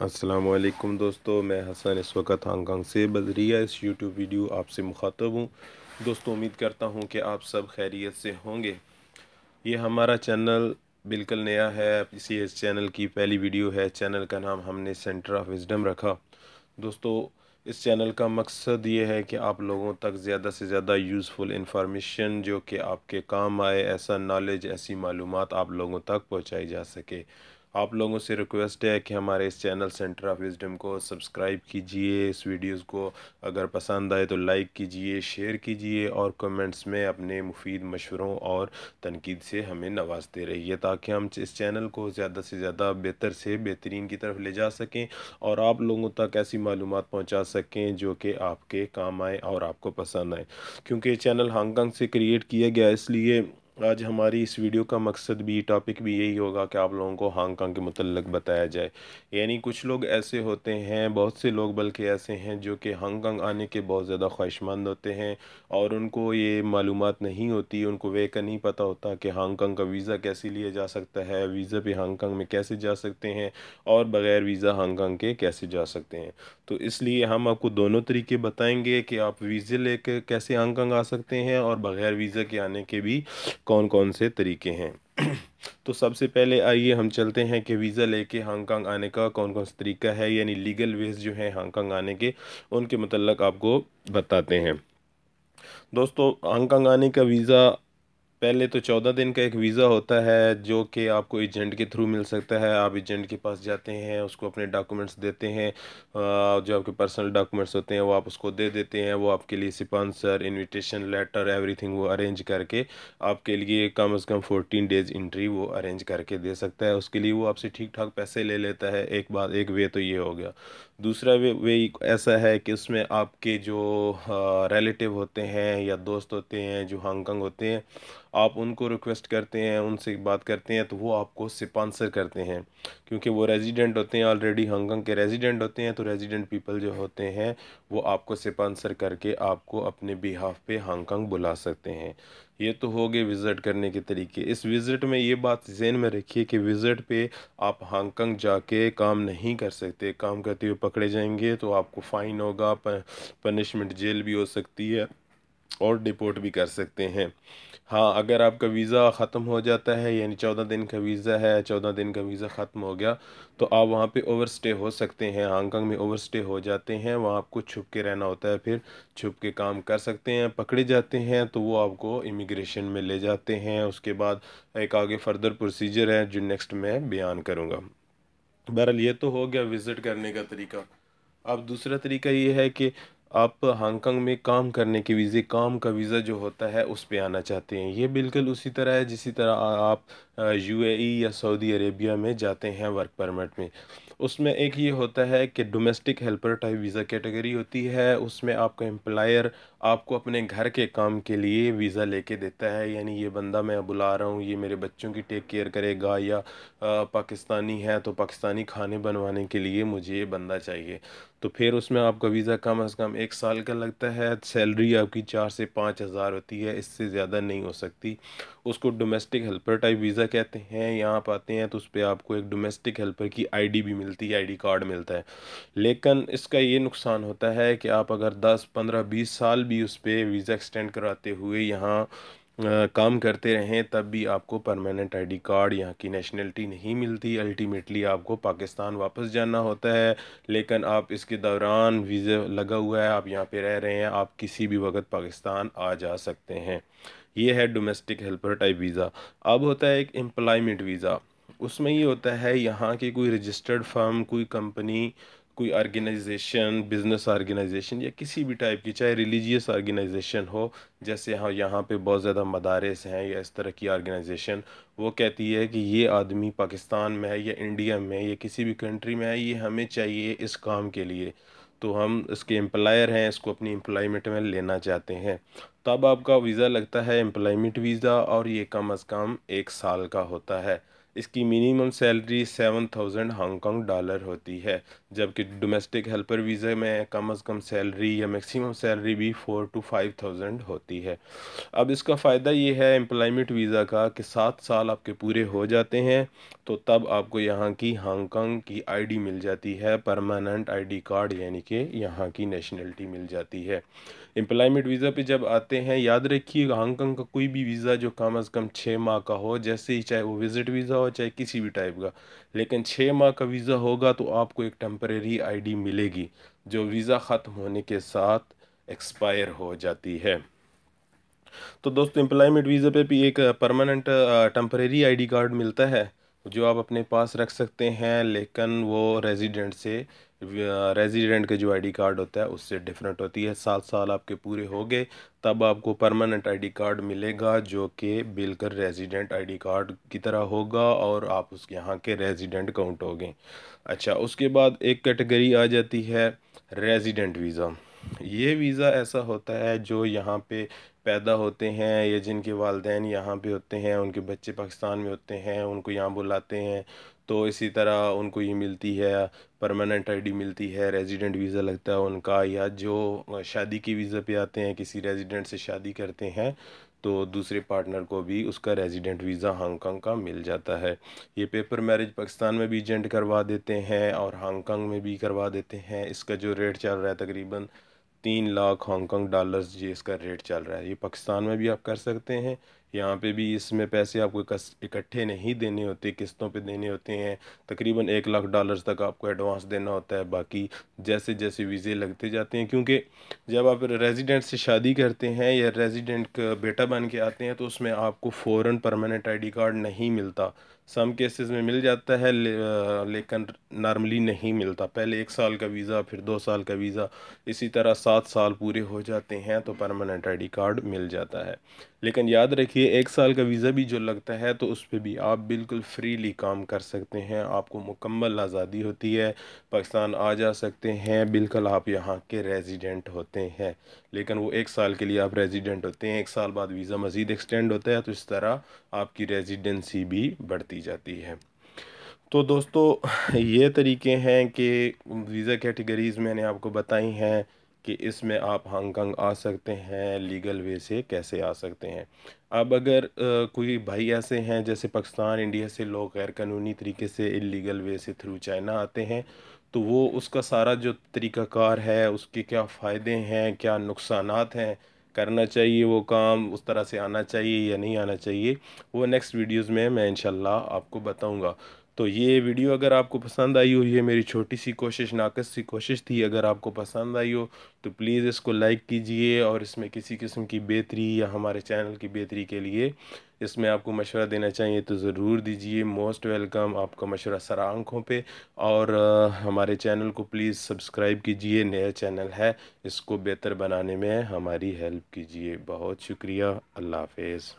असलकम दोस्तों मैं हसन इस वक्त हांगकांग से बदरिया इस यूट्यूब वीडियो आपसे मुखातब हूँ दोस्तों उम्मीद करता हूँ कि आप सब खैरियत से होंगे ये हमारा चैनल बिल्कुल नया है इसी इस चैनल की पहली वीडियो है चैनल का नाम हमने सेंटर ऑफ विजडम रखा दोस्तों इस चैनल का मकसद ये है कि आप लोगों तक ज़्यादा से ज़्यादा यूज़फुल इंफॉर्मेशन जो कि आपके काम आए ऐसा नॉलेज ऐसी मालूम आप लोगों तक पहुँचाई जा सके आप लोगों से रिक्वेस्ट है कि हमारे इस चैनल सेंटर ऑफ विजडम को सब्सक्राइब कीजिए इस वीडियोस को अगर पसंद आए तो लाइक कीजिए शेयर कीजिए और कमेंट्स में अपने मुफीद मशवरों और तनकीद से हमें नवाजते रहिए ताकि हम इस चैनल को ज़्यादा से ज़्यादा बेहतर से बेहतरीन की तरफ ले जा सकें और आप लोगों तक ऐसी मालूम पहुँचा सकें जो कि आपके काम आए और आपको पसंद आए क्योंकि चैनल हांगकॉन्ग से क्रिएट किया गया इसलिए आज हमारी इस वीडियो का मकसद भी टॉपिक भी यही होगा कि आप लोगों को हांगकांग के मतलब बताया जाए यानी कुछ लोग ऐसे होते हैं बहुत से लोग बल्कि ऐसे हैं जो कि हांगकांग आने के बहुत ज़्यादा ख्वाहिशमंद होते हैं और उनको ये मालूम नहीं होती उनको वे का नहीं पता होता कि हांगकांग का वीज़ा कैसे लिया जा सकता है वीज़ा पे हांगकांग में कैसे जा सकते हैं और बग़ैर वीज़ा हांगकांग के कैसे जा सकते हैं तो इसलिए हम आपको दोनों तरीके बताएँगे कि आप वीज़े ले कैसे हांगकांग आ सकते हैं और बग़ैर वीज़ा के आने के भी कौन कौन से तरीके हैं तो सबसे पहले आइए हम चलते हैं कि वीज़ा लेके हांगकांग आने का कौन कौन सा तरीका है यानी लीगल वेज जो हैं हांगकांग आने के उनके मतलब आपको बताते हैं दोस्तों हांगकांग आने का वीज़ा पहले तो चौदह दिन का एक वीज़ा होता है जो कि आपको एजेंट के थ्रू मिल सकता है आप एजेंट के पास जाते हैं उसको अपने डॉक्यूमेंट्स देते हैं जो आपके पर्सनल डॉक्यूमेंट्स होते हैं वो आप उसको दे देते हैं वो आपके लिए स्पॉन्सर इनविटेशन लेटर एवरीथिंग वो अरेंज करके आपके लिए कम अज़ कम फोर्टीन डेज़ इंट्री वो अरेंज करके दे सकता है उसके लिए वो आपसे ठीक ठाक पैसे ले लेता है एक बात एक वे तो ये हो गया दूसरा वे वे ऐसा है कि उसमें आपके जो रिलेटिव होते हैं या दोस्त होते हैं जो हांगकॉन्ग होते हैं आप उनको रिक्वेस्ट करते हैं उनसे बात करते हैं तो वो आपको स्पॉन्सर करते हैं क्योंकि वो रेजिडेंट होते हैं ऑलरेडी हांगकॉन्ग के रेजिडेंट होते हैं तो रेजिडेंट पीपल जो होते हैं वो आपको स्पॉन्सर करके आपको अपने बिहाफ पे हांगकॉन्ग बुला सकते हैं ये तो हो गए विज़िट करने के तरीके इस विज़िट में ये बात जहन में रखिए कि विज़िट पे आप हांगकॉन्ग जाके काम नहीं कर सकते काम करते हुए पकड़े जाएंगे तो आपको फ़ाइन होगा पनिशमेंट जेल भी हो सकती है और डिपोर्ट भी कर सकते हैं हाँ अगर आपका वीज़ा ख़त्म हो जाता है यानी चौदह दिन का वीज़ा है चौदह दिन का वीज़ा ख़त्म हो गया तो आप वहाँ पे ओवर स्टे हो सकते हैं हांगकांग में ओवर स्टे हो जाते हैं वहाँ आपको छुप के रहना होता है फिर छुप के काम कर सकते हैं पकड़े जाते हैं तो वो आपको इमिग्रेशन में ले जाते हैं उसके बाद एक आगे फर्दर प्रोसीजर है जो नेक्स्ट मैं बयान करूँगा बहरहाल ये तो हो गया विज़िट करने का तरीका अब दूसरा तरीका ये है कि आप हांगकॉन्ग में काम करने के वीज़े काम का वीज़ा जो होता है उस पे आना चाहते हैं ये बिल्कुल उसी तरह है जिसी तरह आप यूएई या सऊदी अरेबिया में जाते हैं वर्क परमिट में उसमें एक ये होता है कि domestic helper type visa category होती है उसमें आपका एम्प्लायर आपको अपने घर के काम के लिए वीज़ा लेके देता है यानी ये बंदा मैं बुला रहा हूँ ये मेरे बच्चों की टेक केयर करेगा या पाकिस्तानी है तो पाकिस्तानी खाने बनवाने के लिए मुझे ये बंदा चाहिए तो फिर उसमें आपका वीज़ा कम अज़ कम एक साल का लगता है सैलरी आपकी चार से पाँच हज़ार होती है इससे ज़्यादा नहीं हो सकती उसको डोमेस्टिक हेल्पर टाइप वीज़ा कहते हैं यहाँ आप आते हैं तो उस पर आपको एक डोमेस्टिक हेल्पर की आईडी भी मिल मिलती है आईडी कार्ड मिलता है लेकिन इसका ये नुकसान होता है कि आप अगर 10 15 20 साल भी उस पर वीज़ा एक्सटेंड कराते हुए यहाँ काम करते रहें तब भी आपको परमानेंट आईडी कार्ड यहाँ की नेशनलिटी नहीं मिलती अल्टीमेटली आपको पाकिस्तान वापस जाना होता है लेकिन आप इसके दौरान वीज़ा लगा हुआ है आप यहाँ पे रह रहे हैं आप किसी भी वक्त पाकिस्तान आ जा सकते हैं ये है डोमेस्टिक हेल्पर टाइप वीज़ा अब होता है एक एम्प्लॉयमेंट वीज़ा उसमें ये होता है यहाँ की कोई रजिस्टर्ड फर्म कोई कंपनी कोई ऑर्गेनाइजेशन बिजनेस ऑर्गेनाइजेशन या किसी भी टाइप की चाहे रिलीजियस ऑर्गेनाइजेशन हो जैसे यहाँ यहाँ पे बहुत ज़्यादा मदारस हैं या इस तरह की ऑर्गेनाइजेशन वो कहती है कि ये आदमी पाकिस्तान में है या इंडिया में या किसी भी कंट्री में है ये हमें चाहिए इस काम के लिए तो हम इसके एम्प्लायर हैं इसको अपनी एम्प्लॉयमेंट में लेना चाहते हैं तब आपका वीज़ा लगता है एम्प्लॉयमेंट वीज़ा और ये कम अज़ कम एक साल का होता है इसकी minimum salary seven thousand Hong Kong dollar होती है जबकि डोमेस्टिक हेल्पर वीज़ा में कम अज़ कम सैलरी या मैक्सिमम सैलरी भी फ़ोर टू फाइव थाउजेंड होती है अब इसका फ़ायदा ये है एम्प्लॉयमेंट वीज़ा का कि सात साल आपके पूरे हो जाते हैं तो तब आपको यहाँ की हांगकॉन्ग की आईडी मिल जाती है परमानेंट आईडी कार्ड यानी कि यहाँ की नेशनलिटी मिल जाती है एम्प्लॉयमेंट वीज़ा पे जब आते हैं याद रखिएगा हांगकॉन्ग का कोई भी वीज़ा जो कम अज़ कम छः माह का हो जैसे ही चाहे वो विज़िट वीज़ा हो चाहे किसी भी टाइप का लेकिन छः माह का वीज़ा होगा तो आपको एक टम्परेरी आई मिलेगी जो वीज़ा ख़त्म होने के साथ एक्सपायर हो जाती है तो दोस्तों एम्प्लॉयमेंट वीज़ा पे भी एक परमानेंट टम्परेरी आईडी कार्ड मिलता है जो आप अपने पास रख सकते हैं लेकिन वो रेजिडेंट से रेजिडेंट uh, के जो आईडी कार्ड होता है उससे डिफरेंट होती है सात साल आपके पूरे हो गए तब आपको परमानेंट आईडी कार्ड मिलेगा जो कि बिलकर रेजिडेंट आईडी कार्ड की तरह होगा और आप उसके यहाँ के रेजिडेंट काउंट हो गए अच्छा उसके बाद एक कैटेगरी आ जाती है रेजिडेंट वीज़ा ये वीज़ा ऐसा होता है जो यहाँ पे पैदा होते हैं या जिनके वालदेन यहाँ पे होते हैं उनके बच्चे पाकिस्तान में होते हैं उनको यहाँ बुलाते हैं तो इसी तरह उनको ये मिलती है परमानेंट आईडी मिलती है रेजिडेंट वीज़ा लगता है उनका या जो शादी के वीज़ा पे आते हैं किसी रेजिडेंट से शादी करते हैं तो दूसरे पार्टनर को भी उसका रेजिडेंट वीज़ा हांगकॉन्ग का मिल जाता है ये पेपर मैरिज पाकिस्तान में भी एजेंट करवा देते हैं और हांगकॉन्ग में भी करवा देते हैं इसका जो रेट चल रहा है तकरीबन तीन लाख हॉन्गकॉन्ग डॉलर्स ये इसका रेट चल रहा है ये पाकिस्तान में भी आप कर सकते हैं यहाँ पे भी इसमें पैसे आपको इकट्ठे नहीं देने होते किस्तों पे देने होते हैं तकरीबन एक लाख डॉलर्स तक आपको एडवांस देना होता है बाकी जैसे जैसे वीज़े लगते जाते हैं क्योंकि जब आप रेजिडेंट से शादी करते हैं या रेजिडेंट का बेटा बन के आते हैं तो उसमें आपको फ़ौर परमानेंट आई कार्ड नहीं मिलता सम केसेस में मिल जाता है ले, लेकिन नॉर्मली नहीं मिलता पहले एक साल का वीज़ा फिर दो साल का वीज़ा इसी तरह सात साल पूरे हो जाते हैं तो परमानेंट आई कार्ड मिल जाता है लेकिन याद रखिए देखिए एक साल का वीज़ा भी जो लगता है तो उस पर भी आप बिल्कुल फ्रीली काम कर सकते हैं आपको मुकम्मल आज़ादी होती है पाकिस्तान आ जा सकते हैं बिल्कुल आप यहाँ के रेजिडेंट होते हैं लेकिन वो एक साल के लिए आप रेजिडेंट होते हैं एक साल बाद वीज़ा मज़ीद एक्सटेंड होता है तो इस तरह आपकी रेजिडेंसी भी बढ़ती जाती है तो दोस्तों ये तरीके हैं कि वीज़ा कैटेगरीज़ मैंने आपको बताई हैं कि इसमें आप हांगकांग आ सकते हैं लीगल वे से कैसे आ सकते हैं अब अगर आ, कोई भाई ऐसे हैं जैसे पाकिस्तान इंडिया से लोग गैर कानूनी तरीके से इलीगल वे से थ्रू चाइना आते हैं तो वो उसका सारा जो तरीक़ाकार है उसके क्या फ़ायदे हैं क्या नुकसान हैं करना चाहिए वो काम उस तरह से आना चाहिए या नहीं आना चाहिए वो नेक्स्ट वीडियोज़ में मैं इनशाला आपको बताऊँगा तो ये वीडियो अगर आपको पसंद आई हो ये मेरी छोटी सी कोशिश नाकस सी कोशिश थी अगर आपको पसंद आई हो तो प्लीज़ इसको लाइक कीजिए और इसमें किसी किस्म की बेहतरी या हमारे चैनल की बेहतरी के लिए इसमें आपको मशवरा देना चाहिए तो ज़रूर दीजिए मोस्ट वेलकम आपका मशवरा सरा आँखों पर और आ, हमारे चैनल को प्लीज़ सब्सक्राइब कीजिए नया चैनल है इसको बेहतर बनाने में हमारी हेल्प कीजिए बहुत शुक्रिया अल्लाह हाफिज़